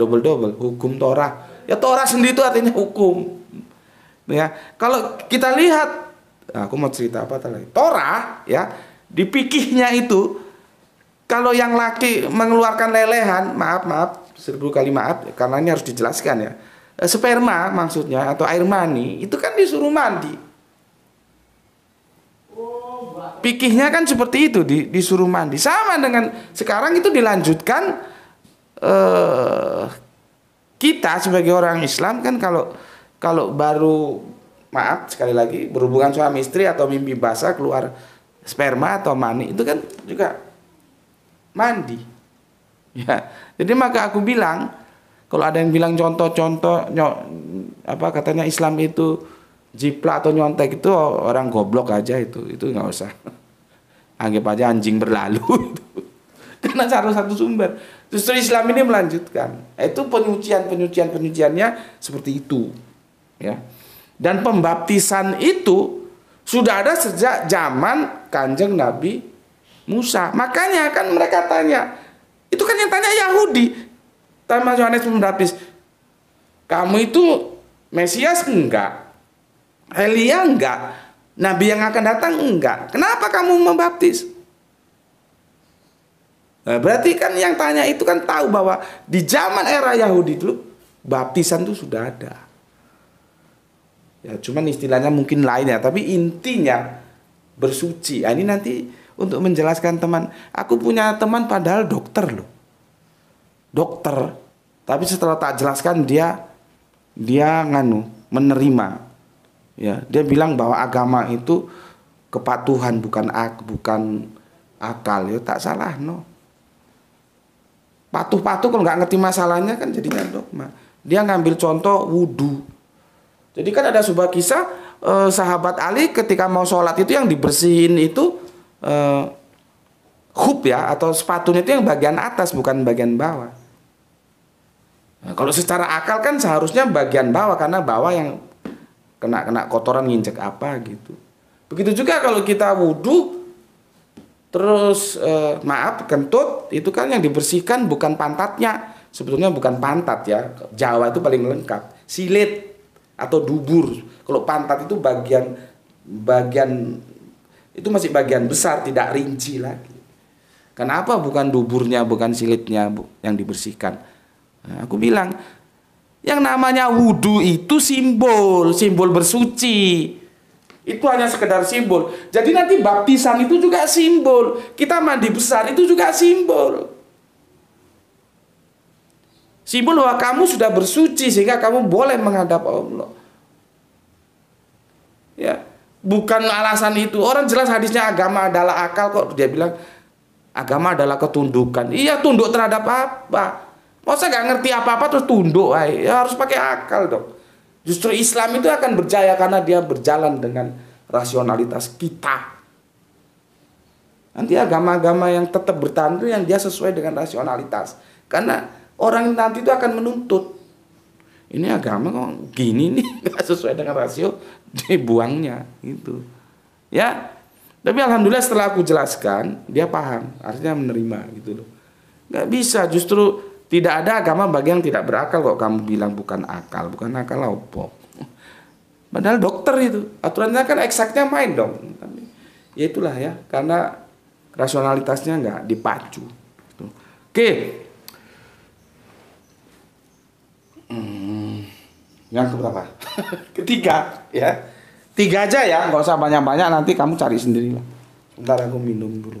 double double hukum Torah ya Torah sendiri itu artinya hukum ya kalau kita lihat nah, aku mau cerita apa tadi Torah ya di pikihnya itu kalau yang laki mengeluarkan lelehan maaf maaf seribu kali maaf karena ini harus dijelaskan ya eh, sperma maksudnya atau air mani itu kan disuruh mandi pikihnya kan seperti itu di, disuruh mandi sama dengan sekarang itu dilanjutkan eh, kita sebagai orang Islam kan kalau kalau baru maaf sekali lagi berhubungan suami istri atau mimpi basah keluar sperma atau mani itu kan juga mandi ya jadi maka aku bilang kalau ada yang bilang contoh-contoh apa katanya Islam itu jiplak atau nyontek itu orang goblok aja itu itu nggak usah anggap aja anjing berlalu itu karena satu satu sumber justru Islam ini melanjutkan itu penyucian penyucian penyuciannya seperti itu ya dan pembaptisan itu sudah ada sejak zaman kanjeng Nabi Musa makanya kan mereka tanya itu kan yang tanya Yahudi Tama Yohanes pembaptis kamu itu Mesias enggak Elia enggak, nabi yang akan datang enggak. Kenapa kamu membaptis? Nah, berarti kan yang tanya itu kan tahu bahwa di zaman era Yahudi dulu baptisan itu sudah ada. Ya, cuman istilahnya mungkin lain ya, tapi intinya bersuci. Nah, ini nanti untuk menjelaskan teman, aku punya teman padahal dokter loh. Dokter, tapi setelah tak jelaskan dia dia nganu menerima ya dia bilang bahwa agama itu kepatuhan bukan ak bukan akal ya tak salah no patuh-patuh kalau nggak ngerti masalahnya kan jadinya dogma dia ngambil contoh wudhu jadi kan ada sebuah kisah eh, sahabat Ali ketika mau sholat itu yang dibersihin itu eh, hub ya atau sepatunya itu yang bagian atas bukan bagian bawah nah, kalau secara akal kan seharusnya bagian bawah karena bawah yang kena-kena kotoran nginjek apa gitu. Begitu juga kalau kita wudhu terus eh, maaf kentut itu kan yang dibersihkan bukan pantatnya sebetulnya bukan pantat ya Jawa itu paling lengkap silit atau dubur kalau pantat itu bagian bagian itu masih bagian besar tidak rinci lagi kenapa bukan duburnya bukan silitnya yang dibersihkan nah, aku bilang yang namanya wudhu itu simbol, simbol bersuci. Itu hanya sekedar simbol. Jadi nanti baptisan itu juga simbol. Kita mandi besar itu juga simbol. Simbol bahwa kamu sudah bersuci sehingga kamu boleh menghadap Allah. Ya, bukan alasan itu. Orang jelas hadisnya agama adalah akal kok dia bilang agama adalah ketundukan. Iya, tunduk terhadap apa? Masa gak ngerti apa-apa terus tunduk, ay. ya harus pakai akal dong. Justru Islam itu akan berjaya karena dia berjalan dengan rasionalitas kita. Nanti agama-agama yang tetap bertahan itu yang dia sesuai dengan rasionalitas. Karena orang nanti itu akan menuntut. Ini agama kok gini nih, gak sesuai dengan rasio, dibuangnya gitu. Ya, tapi alhamdulillah setelah aku jelaskan, dia paham, artinya menerima gitu loh. Gak bisa, justru tidak ada agama bagi yang tidak berakal kok kamu bilang bukan akal, bukan akal opo. Padahal dokter itu aturannya kan eksaknya main dong. Tapi ya itulah ya karena rasionalitasnya nggak dipacu. Gitu. Oke. Hmm, yang keberapa? Ketiga ya. Tiga aja ya, nggak usah banyak-banyak nanti kamu cari sendirilah. Ntar aku minum dulu.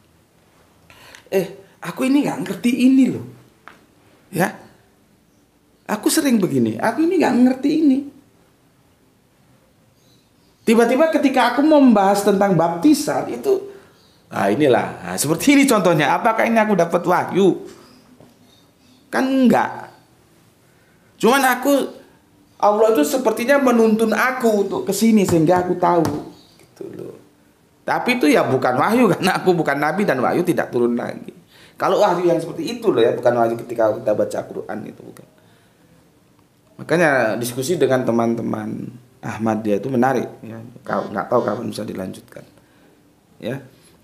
eh aku ini nggak ngerti ini loh ya aku sering begini aku ini nggak ngerti ini tiba-tiba ketika aku membahas tentang baptisan itu nah inilah nah, seperti ini contohnya apakah ini aku dapat wahyu kan enggak cuman aku Allah itu sepertinya menuntun aku untuk kesini sehingga aku tahu gitu loh tapi itu ya bukan wahyu karena aku bukan nabi dan wahyu tidak turun lagi. Kalau wahyu yang seperti itu loh ya, bukan wahyu ketika kita baca Quran itu bukan. Makanya diskusi dengan teman-teman Ahmad dia itu menarik ya. Kau nggak tahu kapan bisa dilanjutkan. Ya.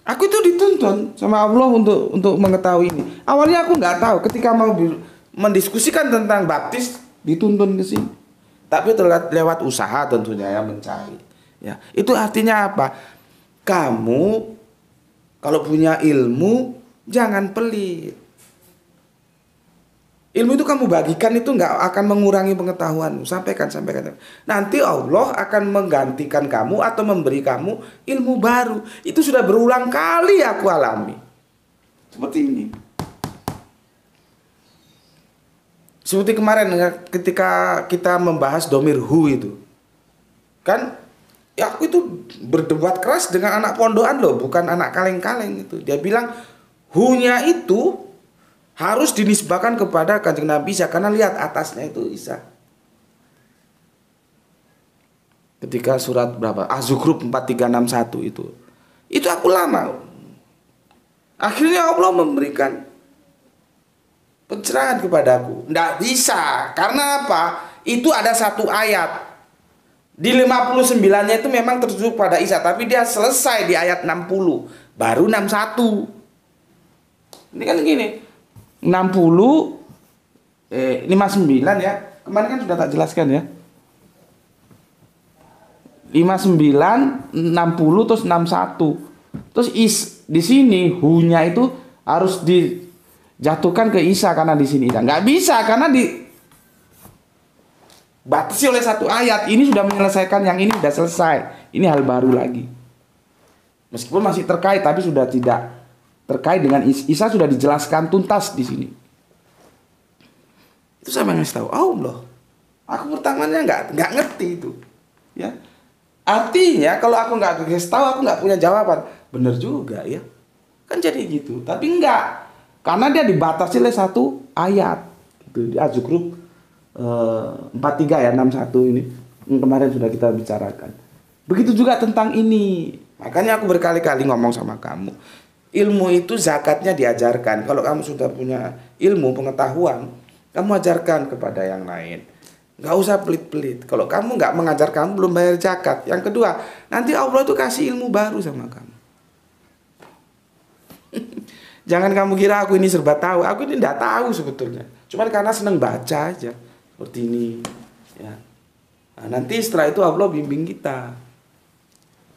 Aku itu dituntun sama Allah untuk untuk mengetahui ini. Awalnya aku nggak tahu ketika mau mendiskusikan tentang baptis dituntun ke sini. Tapi terlihat lewat usaha tentunya ya mencari. Ya, itu artinya apa? kamu kalau punya ilmu jangan pelit. Ilmu itu kamu bagikan itu nggak akan mengurangi pengetahuanmu. Sampaikan, sampaikan. Nanti Allah akan menggantikan kamu atau memberi kamu ilmu baru. Itu sudah berulang kali aku alami. Seperti ini. Seperti kemarin eh, ketika kita membahas domir hu itu. Kan ya aku itu berdebat keras dengan anak pondokan loh, bukan anak kaleng-kaleng itu. Dia bilang hunya itu harus dinisbahkan kepada kanjeng Nabi Isa karena lihat atasnya itu Isa. Ketika surat berapa? Az-Zukhruf 4361 itu. Itu aku lama. Akhirnya Allah memberikan pencerahan kepadaku. Ndak Tidak bisa. Karena apa? Itu ada satu ayat di 59-nya itu memang tertuju pada Isa, tapi dia selesai di ayat 60, baru 61. Ini kan gini. 60 eh 59 ya. Kemarin kan sudah tak jelaskan ya. 59, 60 terus 61. Terus is di sini hunya itu harus dijatuhkan ke Isa karena di sini enggak bisa karena di batasi oleh satu ayat ini sudah menyelesaikan yang ini sudah selesai ini hal baru lagi meskipun masih terkait tapi sudah tidak terkait dengan Isa sudah dijelaskan tuntas di sini itu saya ngasih tahu oh Allah aku pertamanya nggak nggak ngerti itu ya artinya kalau aku nggak kasih tahu aku nggak punya jawaban bener juga ya kan jadi gitu tapi enggak karena dia dibatasi oleh satu ayat itu di Azukrub 43 eh, ya 61 ini kemarin sudah kita bicarakan. Begitu juga tentang ini. Makanya aku berkali-kali ngomong sama kamu. Ilmu itu zakatnya diajarkan. Kalau kamu sudah punya ilmu pengetahuan, kamu ajarkan kepada yang lain. Gak usah pelit-pelit. Kalau kamu gak mengajarkan belum bayar zakat. Yang kedua, nanti Allah itu kasih ilmu baru sama kamu. Jangan kamu kira aku ini serba tahu. Aku ini tidak tahu sebetulnya. cuma karena seneng baca aja seperti ini ya nah, nanti setelah itu Allah bimbing kita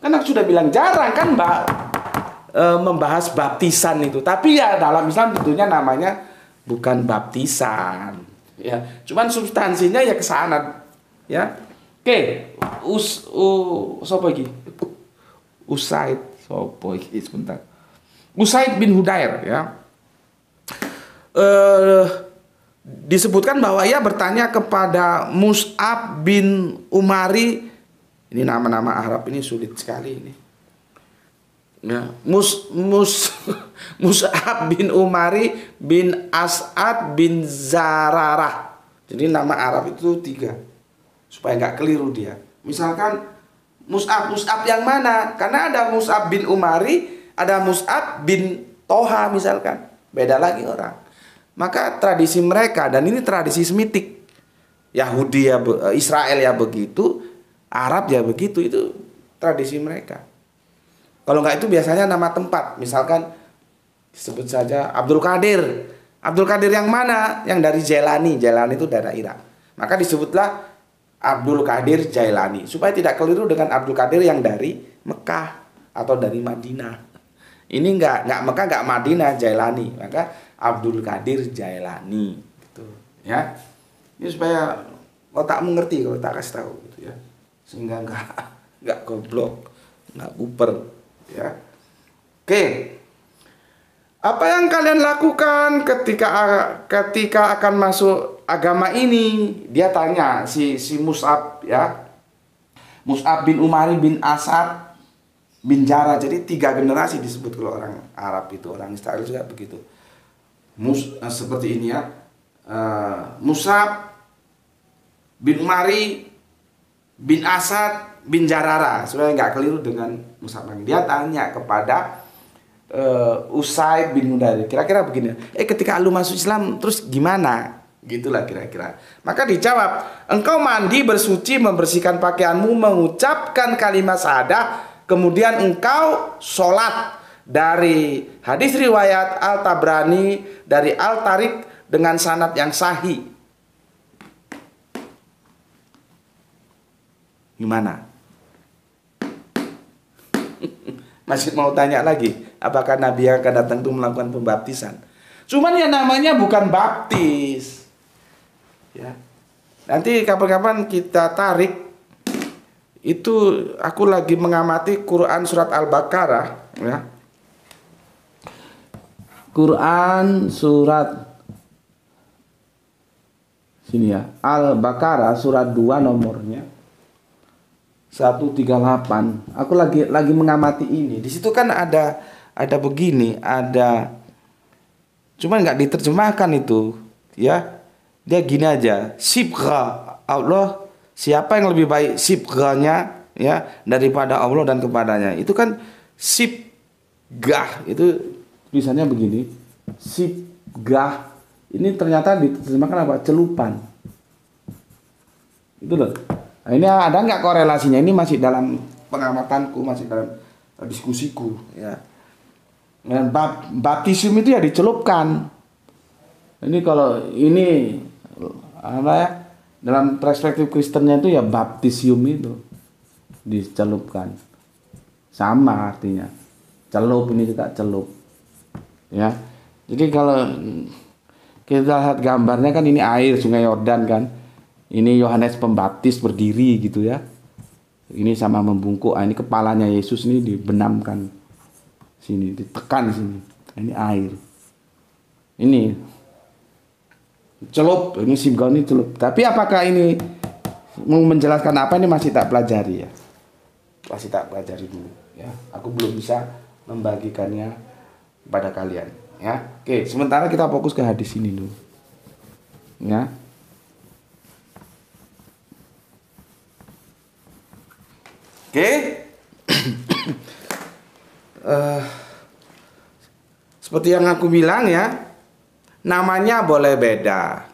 kan aku sudah bilang jarang kan mbak e, membahas baptisan itu tapi ya dalam Islam tentunya namanya bukan baptisan ya cuman substansinya ya kesana ya oke us u sopo Usaid sopo sebentar Usaid bin Hudair ya eh uh, disebutkan bahwa ia bertanya kepada Mus'ab bin Umari ini nama-nama Arab ini sulit sekali ini ya Mus Mus Mus'ab bin Umari bin As'ad bin Zararah jadi nama Arab itu tiga supaya nggak keliru dia misalkan Mus'ab Mus'ab yang mana karena ada Mus'ab bin Umari ada Mus'ab bin Toha misalkan beda lagi orang maka tradisi mereka dan ini tradisi semitik. Yahudi ya eh, Israel ya begitu, Arab ya begitu itu tradisi mereka. Kalau nggak itu biasanya nama tempat, misalkan disebut saja Abdul Qadir. Abdul Qadir yang mana? Yang dari Jailani. Jailani itu daerah Irak. Maka disebutlah Abdul Qadir Jailani supaya tidak keliru dengan Abdul Qadir yang dari Mekah atau dari Madinah. Ini nggak nggak Mekah nggak Madinah Jailani. Maka Abdul Qadir Jailani gitu ya ini supaya otak mengerti kalau tak kasih tahu gitu ya sehingga nggak nggak goblok nggak buper ya oke apa yang kalian lakukan ketika ketika akan masuk agama ini dia tanya si si Mus'ab ya Mus'ab bin Umari bin Asad bin Jara jadi tiga generasi disebut kalau orang Arab itu orang Israel juga begitu mus, uh, seperti ini ya uh, Musab bin Mari bin Asad bin Jarara sebenarnya nggak keliru dengan Musab yang dia tanya kepada uh, eh, Usai bin Mudari kira-kira begini eh ketika lu masuk Islam terus gimana gitulah kira-kira maka dijawab engkau mandi bersuci membersihkan pakaianmu mengucapkan kalimat sadah kemudian engkau sholat dari hadis riwayat Al-Tabrani dari Al-Tarik dengan sanat yang sahih. Gimana? Masih mau tanya lagi, apakah Nabi yang akan datang itu melakukan pembaptisan? Cuman ya namanya bukan baptis. Ya. Nanti kapan-kapan kita tarik itu aku lagi mengamati Quran surat Al-Baqarah ya Quran surat sini ya Al-Baqarah surat 2 nomornya 138 aku lagi lagi mengamati ini di situ kan ada ada begini ada cuman nggak diterjemahkan itu ya dia gini aja sibra Allah siapa yang lebih baik sibranya ya daripada Allah dan kepadanya itu kan sibgah itu tulisannya begini sipgah ini ternyata diterjemahkan apa celupan itu loh nah, ini ada nggak korelasinya ini masih dalam pengamatanku masih dalam eh, diskusiku ya dan baptism itu ya dicelupkan ini kalau ini apa ya dalam perspektif Kristennya itu ya baptisium itu dicelupkan sama artinya celup ini kita celup ya jadi kalau kita lihat gambarnya kan ini air sungai Yordan kan ini Yohanes Pembaptis berdiri gitu ya ini sama membungkuk ah, ini kepalanya Yesus ini dibenamkan sini ditekan sini nah, ini air ini celup ini simbol ini celup tapi apakah ini mau menjelaskan apa ini masih tak pelajari ya masih tak pelajari dulu ya aku belum bisa membagikannya kepada kalian ya oke sementara kita fokus ke hadis ini dulu ya oke uh, seperti yang aku bilang ya namanya boleh beda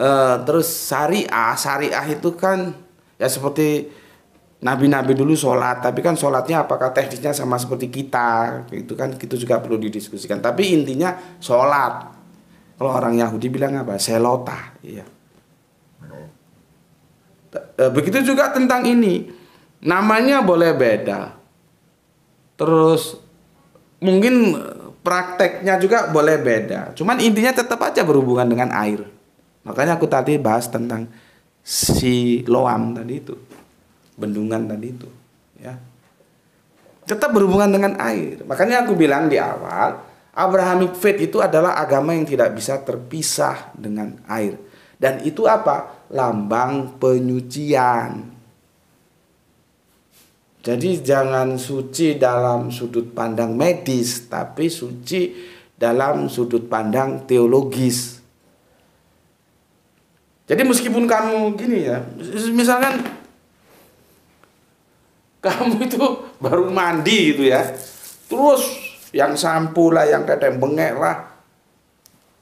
uh, terus syariah syariah itu kan ya seperti nabi-nabi dulu sholat tapi kan sholatnya apakah teknisnya sama seperti kita itu kan kita juga perlu didiskusikan tapi intinya sholat kalau orang Yahudi bilang apa selota iya eh, begitu juga tentang ini namanya boleh beda terus mungkin prakteknya juga boleh beda cuman intinya tetap aja berhubungan dengan air makanya aku tadi bahas tentang si loam tadi itu bendungan tadi itu ya tetap berhubungan dengan air makanya aku bilang di awal Abrahamic faith itu adalah agama yang tidak bisa terpisah dengan air dan itu apa lambang penyucian jadi jangan suci dalam sudut pandang medis, tapi suci dalam sudut pandang teologis. Jadi meskipun kamu gini ya, misalkan kamu itu baru mandi itu ya terus yang sampo lah yang teteh bengek lah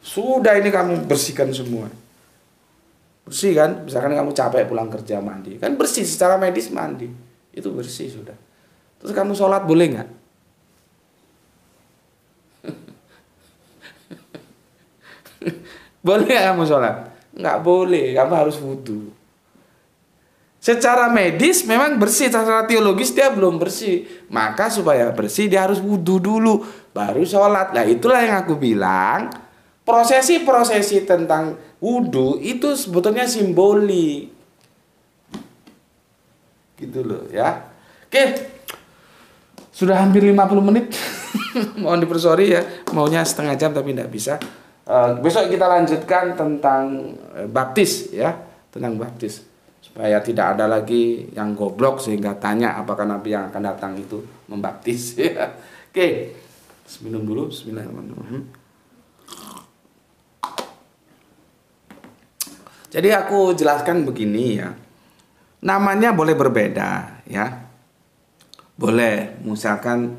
sudah ini kamu bersihkan semua bersih kan misalkan kamu capek pulang kerja mandi kan bersih secara medis mandi itu bersih sudah terus kamu sholat boleh nggak boleh kamu sholat nggak boleh kamu harus wudhu Secara medis memang bersih, secara teologis dia belum bersih. Maka supaya bersih dia harus wudhu dulu, baru sholat. Nah itulah yang aku bilang, prosesi-prosesi tentang wudhu itu sebetulnya simboli. Gitu loh ya. Oke, sudah hampir 50 menit. Mohon dipersori ya, maunya setengah jam tapi tidak bisa. Uh, besok kita lanjutkan tentang eh, baptis ya, tentang baptis supaya tidak ada lagi yang goblok sehingga tanya apakah nabi yang akan datang itu membaptis ya. oke minum dulu Bismillahirrahmanirrahim jadi aku jelaskan begini ya namanya boleh berbeda ya boleh misalkan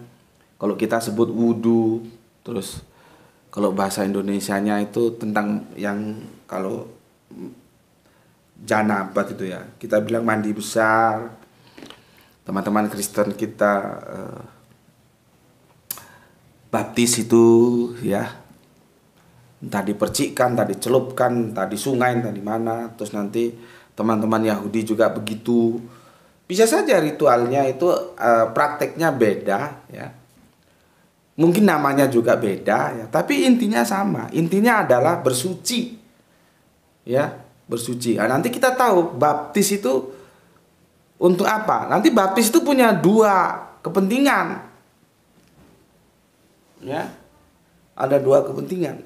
kalau kita sebut wudhu terus kalau bahasa Indonesia nya itu tentang yang kalau janabat itu ya kita bilang mandi besar teman-teman Kristen kita eh, baptis itu ya tadi percikan tadi celupkan tadi sungai, tadi mana, terus nanti teman-teman Yahudi juga begitu. Bisa saja ritualnya itu eh, prakteknya beda ya. Mungkin namanya juga beda ya, tapi intinya sama. Intinya adalah bersuci. Ya, bersuci. Nah, nanti kita tahu baptis itu untuk apa? Nanti baptis itu punya dua kepentingan. Ya. Ada dua kepentingan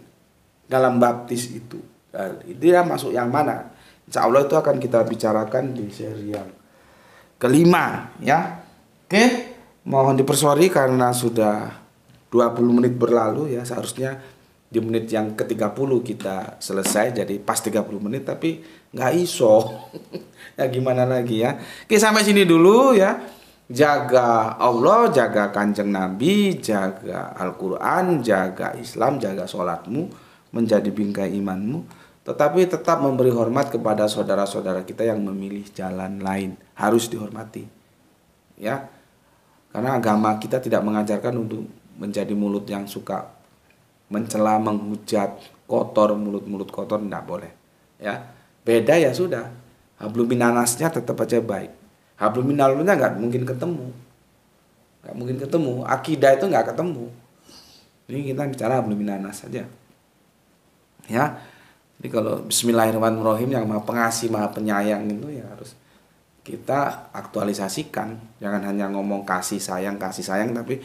dalam baptis itu. Dan itu yang masuk yang mana? Insya Allah itu akan kita bicarakan di seri yang kelima ya. Oke, mohon dipersori karena sudah 20 menit berlalu ya seharusnya di menit yang ke-30 kita selesai jadi pas 30 menit tapi nggak iso ya gimana lagi ya oke sampai sini dulu ya jaga Allah jaga kanjeng Nabi jaga Al-Quran jaga Islam jaga sholatmu menjadi bingkai imanmu tetapi tetap memberi hormat kepada saudara-saudara kita yang memilih jalan lain harus dihormati ya karena agama kita tidak mengajarkan untuk menjadi mulut yang suka mencela, menghujat, kotor mulut-mulut kotor tidak boleh. Ya, beda ya sudah. Habluminanasnya tetap aja baik. Habluminalunya nggak mungkin ketemu, nggak mungkin ketemu. Akidah itu nggak ketemu. Ini kita bicara habluminanas saja. Ya, jadi kalau Bismillahirrahmanirrahim yang maha pengasih, maha penyayang itu ya harus kita aktualisasikan. Jangan hanya ngomong kasih sayang, kasih sayang, tapi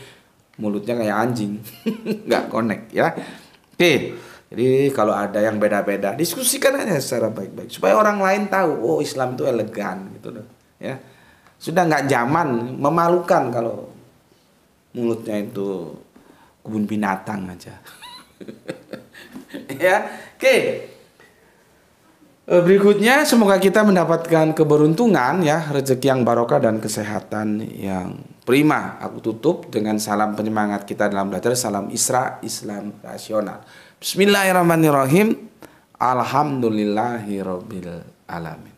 mulutnya kayak anjing nggak connect ya oke jadi kalau ada yang beda-beda diskusikan aja secara baik-baik supaya orang lain tahu oh Islam itu elegan gitu loh ya sudah nggak zaman memalukan kalau mulutnya itu kebun binatang aja ya oke eh, berikutnya semoga kita mendapatkan keberuntungan ya rezeki yang barokah dan kesehatan yang Prima, aku tutup dengan salam penyemangat kita dalam belajar salam Isra Islam Rasional. Bismillahirrahmanirrahim. Alhamdulillahirabbil alamin.